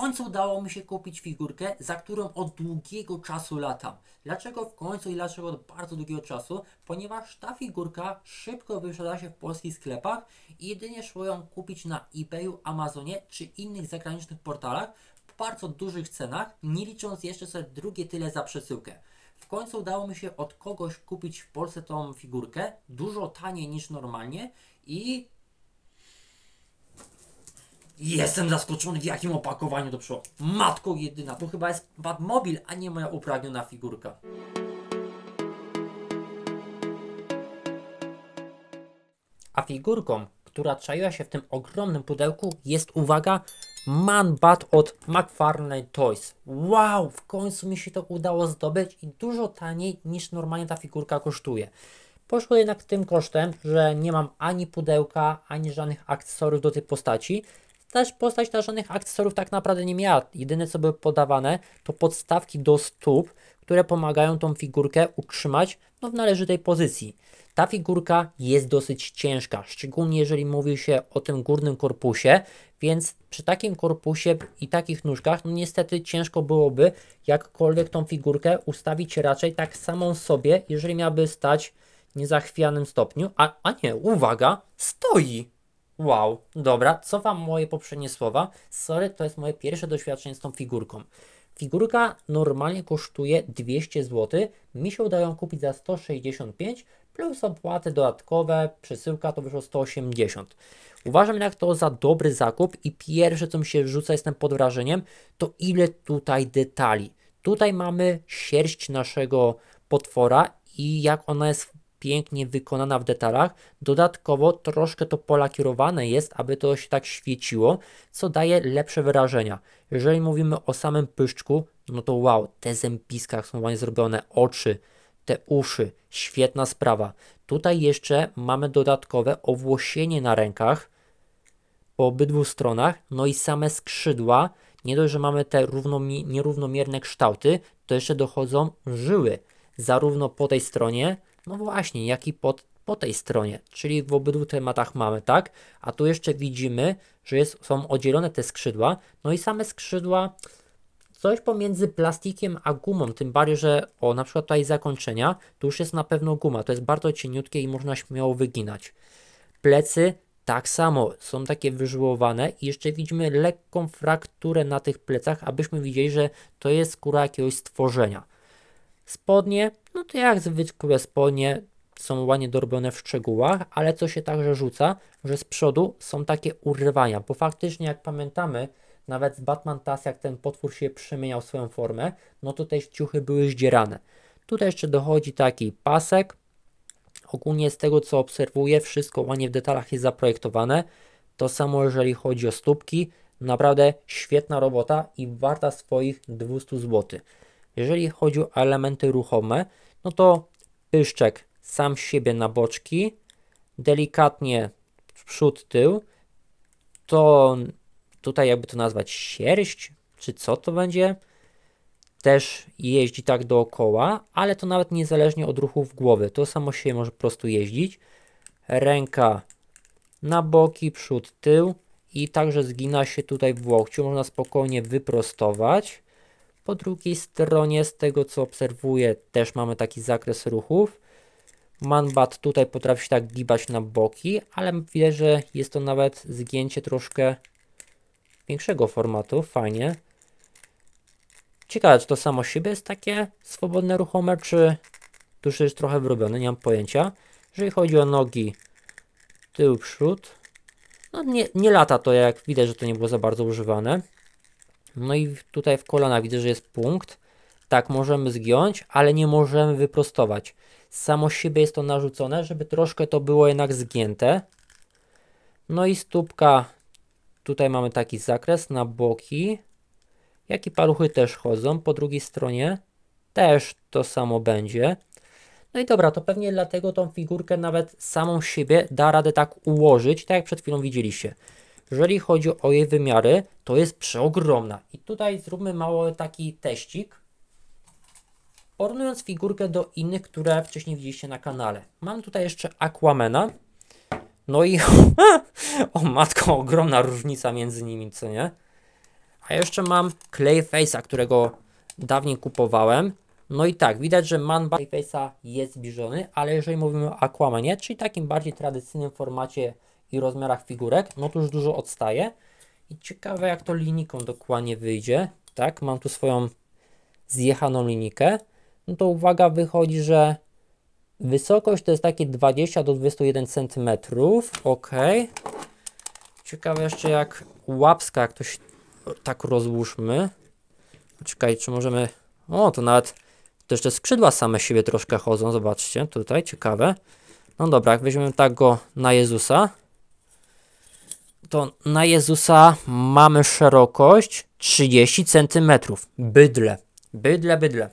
końcu udało mi się kupić figurkę, za którą od długiego czasu latam. Dlaczego w końcu i dlaczego od bardzo długiego czasu? Ponieważ ta figurka szybko wyprzedała się w polskich sklepach i jedynie szło ją kupić na eBayu, Amazonie czy innych zagranicznych portalach w bardzo dużych cenach, nie licząc jeszcze sobie drugie tyle za przesyłkę. W końcu udało mi się od kogoś kupić w Polsce tą figurkę, dużo taniej niż normalnie i Jestem zaskoczony w jakim opakowaniu to przyszło. Matko jedyna, to chyba jest Batmobil, a nie moja upragniona figurka. A figurką, która czaiła się w tym ogromnym pudełku jest, uwaga, Man Bat od McFarlane Toys. Wow, w końcu mi się to udało zdobyć i dużo taniej niż normalnie ta figurka kosztuje. Poszło jednak tym kosztem, że nie mam ani pudełka, ani żadnych akcesoriów do tej postaci, też postać ta żadnych akcesorów tak naprawdę nie miała. Jedyne co były podawane to podstawki do stóp, które pomagają tą figurkę utrzymać no, w należytej pozycji. Ta figurka jest dosyć ciężka, szczególnie jeżeli mówi się o tym górnym korpusie, więc przy takim korpusie i takich nóżkach, no niestety ciężko byłoby jakkolwiek tą figurkę ustawić raczej tak samą sobie, jeżeli miałaby stać niezachwianym stopniu. A, a nie, uwaga, stoi! Wow, dobra, cofam moje poprzednie słowa. Sorry, to jest moje pierwsze doświadczenie z tą figurką. Figurka normalnie kosztuje 200 zł. Mi się udają kupić za 165 plus opłaty dodatkowe, przesyłka to wyszło 180. Uważam jednak to za dobry zakup i pierwsze co mi się rzuca, jestem pod wrażeniem, to ile tutaj detali. Tutaj mamy sierść naszego potwora i jak ona jest pięknie wykonana w detalach. Dodatkowo troszkę to polakierowane jest, aby to się tak świeciło, co daje lepsze wyrażenia. Jeżeli mówimy o samym pyszczku, no to wow, te zębiska są właśnie zrobione, oczy, te uszy, świetna sprawa. Tutaj jeszcze mamy dodatkowe owłosienie na rękach po obydwu stronach, no i same skrzydła. Nie dość, że mamy te nierównomierne kształty, to jeszcze dochodzą żyły, zarówno po tej stronie, no właśnie, jak i po, po tej stronie, czyli w obydwu tematach mamy, tak? A tu jeszcze widzimy, że jest, są oddzielone te skrzydła, no i same skrzydła coś pomiędzy plastikiem a gumą, tym bardziej, że o na przykład tutaj zakończenia, tu już jest na pewno guma, to jest bardzo cieniutkie i można śmiało wyginać. Plecy tak samo są takie wyżyłowane i jeszcze widzimy lekką frakturę na tych plecach, abyśmy widzieli, że to jest skóra jakiegoś stworzenia. Spodnie, no to jak zwykłe spodnie, są ładnie dorobione w szczegółach, ale co się także rzuca, że z przodu są takie urwania, bo faktycznie jak pamiętamy, nawet z Batman Tas, jak ten potwór się przemieniał swoją formę, no to te ciuchy były zdzierane. Tutaj jeszcze dochodzi taki pasek. Ogólnie z tego co obserwuję, wszystko ładnie w detalach jest zaprojektowane. To samo jeżeli chodzi o stópki. Naprawdę świetna robota i warta swoich 200 zł. Jeżeli chodzi o elementy ruchome, no to pyszczek sam siebie na boczki, delikatnie przód, tył, to tutaj jakby to nazwać sierść, czy co to będzie, też jeździ tak dookoła, ale to nawet niezależnie od ruchów głowy, to samo się może po prostu jeździć. Ręka na boki, przód, tył i także zgina się tutaj w łokciu, można spokojnie wyprostować. Po drugiej stronie, z tego co obserwuję, też mamy taki zakres ruchów. Manbat tutaj potrafi się tak gibać na boki, ale widzę, że jest to nawet zgięcie troszkę większego formatu, fajnie. Ciekawe, czy to samo siebie jest takie swobodne ruchome, czy tuż jest trochę wrobione, nie mam pojęcia. Jeżeli chodzi o nogi, tył, przód, no nie, nie lata to, jak widać, że to nie było za bardzo używane. No i tutaj w kolana widzę, że jest punkt. Tak, możemy zgiąć, ale nie możemy wyprostować. Samo siebie jest to narzucone, żeby troszkę to było jednak zgięte. No i stópka, tutaj mamy taki zakres na boki. Jak i paluchy też chodzą, po drugiej stronie też to samo będzie. No i dobra, to pewnie dlatego tą figurkę nawet samą siebie da radę tak ułożyć, tak jak przed chwilą widzieliście. Jeżeli chodzi o jej wymiary, to jest przeogromna. I tutaj zróbmy mały taki teścik, porównując figurkę do innych, które wcześniej widzieliście na kanale. Mam tutaj jeszcze Aquamena. No i o matko, ogromna różnica między nimi, co nie? A jeszcze mam Clayface'a, którego dawniej kupowałem. No i tak, widać, że Manba Clayface'a jest zbliżony, ale jeżeli mówimy o Aquamanie, czyli takim bardziej tradycyjnym formacie i rozmiarach figurek, no to już dużo odstaje. I ciekawe jak to linijką dokładnie wyjdzie, tak? Mam tu swoją zjechaną linijkę. No to uwaga, wychodzi, że wysokość to jest takie 20 do 21 cm. Ok. Ciekawe jeszcze jak łapska, jak to się tak rozłóżmy. Czekaj, czy możemy... O, to nawet... To jeszcze skrzydła same siebie troszkę chodzą, zobaczcie, tutaj, ciekawe. No dobra, jak weźmiemy tak go na Jezusa, to na Jezusa mamy szerokość 30 cm. Bydle, bydle, bydle.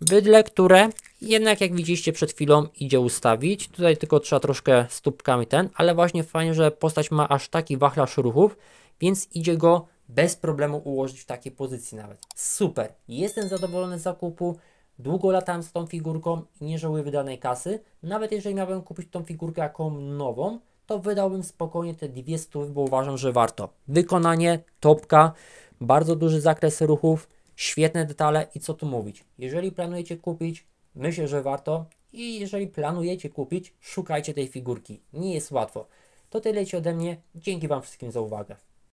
Bydle, które jednak jak widzieliście przed chwilą idzie ustawić. Tutaj tylko trzeba troszkę stópkami ten, ale właśnie fajnie, że postać ma aż taki wachlarz ruchów, więc idzie go bez problemu ułożyć w takiej pozycji nawet. Super, jestem zadowolony z zakupu. Długo latałem z tą figurką nie żałuję wydanej kasy. Nawet jeżeli miałbym kupić tą figurkę jaką nową, to wydałbym spokojnie te dwie stówki, bo uważam, że warto. Wykonanie, topka, bardzo duży zakres ruchów, świetne detale i co tu mówić. Jeżeli planujecie kupić, myślę, że warto i jeżeli planujecie kupić, szukajcie tej figurki. Nie jest łatwo. To tyle Ci ode mnie. Dzięki Wam wszystkim za uwagę.